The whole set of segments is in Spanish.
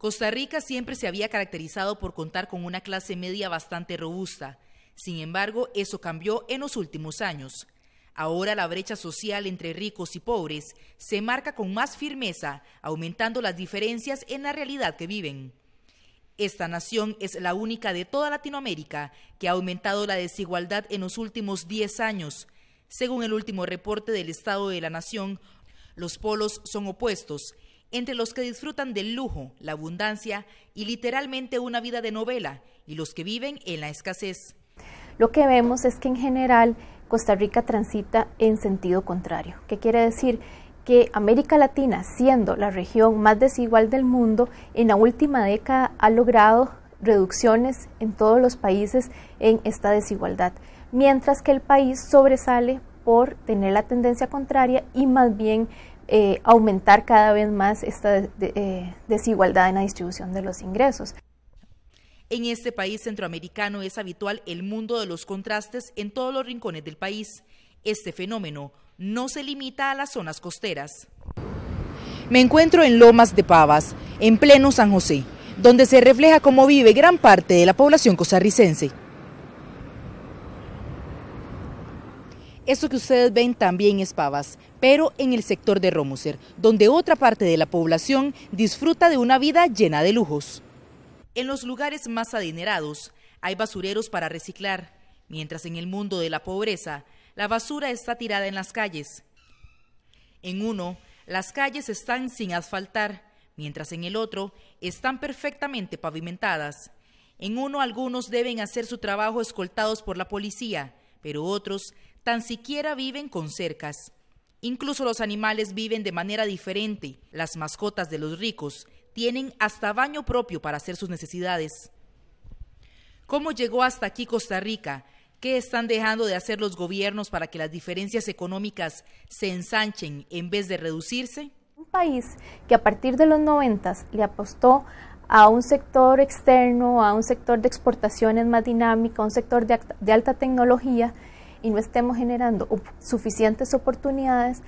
Costa Rica siempre se había caracterizado por contar con una clase media bastante robusta. Sin embargo, eso cambió en los últimos años. Ahora la brecha social entre ricos y pobres se marca con más firmeza, aumentando las diferencias en la realidad que viven. Esta nación es la única de toda Latinoamérica que ha aumentado la desigualdad en los últimos 10 años. Según el último reporte del Estado de la Nación, los polos son opuestos entre los que disfrutan del lujo, la abundancia y literalmente una vida de novela, y los que viven en la escasez. Lo que vemos es que en general Costa Rica transita en sentido contrario. que quiere decir? que América Latina, siendo la región más desigual del mundo, en la última década ha logrado reducciones en todos los países en esta desigualdad, mientras que el país sobresale por tener la tendencia contraria y más bien eh, aumentar cada vez más esta eh, desigualdad en la distribución de los ingresos. En este país centroamericano es habitual el mundo de los contrastes en todos los rincones del país. Este fenómeno no se limita a las zonas costeras. Me encuentro en Lomas de Pavas, en pleno San José, donde se refleja cómo vive gran parte de la población costarricense. Eso que ustedes ven también es pavas, pero en el sector de Romuser, donde otra parte de la población disfruta de una vida llena de lujos. En los lugares más adinerados hay basureros para reciclar, mientras en el mundo de la pobreza la basura está tirada en las calles. En uno, las calles están sin asfaltar, mientras en el otro están perfectamente pavimentadas. En uno algunos deben hacer su trabajo escoltados por la policía pero otros tan siquiera viven con cercas. Incluso los animales viven de manera diferente. Las mascotas de los ricos tienen hasta baño propio para hacer sus necesidades. ¿Cómo llegó hasta aquí Costa Rica? ¿Qué están dejando de hacer los gobiernos para que las diferencias económicas se ensanchen en vez de reducirse? Un país que a partir de los 90 le apostó a un sector externo, a un sector de exportaciones más dinámica, a un sector de, alta tecnología y no estemos generando suficientes oportunidades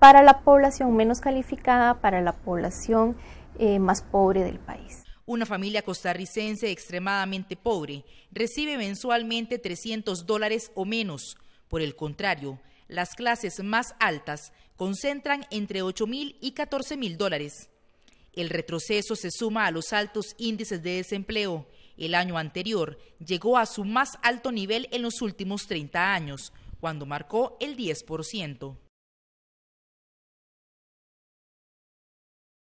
para la población menos calificada, para la población eh, más pobre del país. Una familia costarricense extremadamente pobre recibe mensualmente 300 dólares o menos. Por el contrario, las clases más altas concentran entre 8 mil y 14 mil dólares. El retroceso se suma a los altos índices de desempleo. El año anterior llegó a su más alto nivel en los últimos 30 años, cuando marcó el 10%.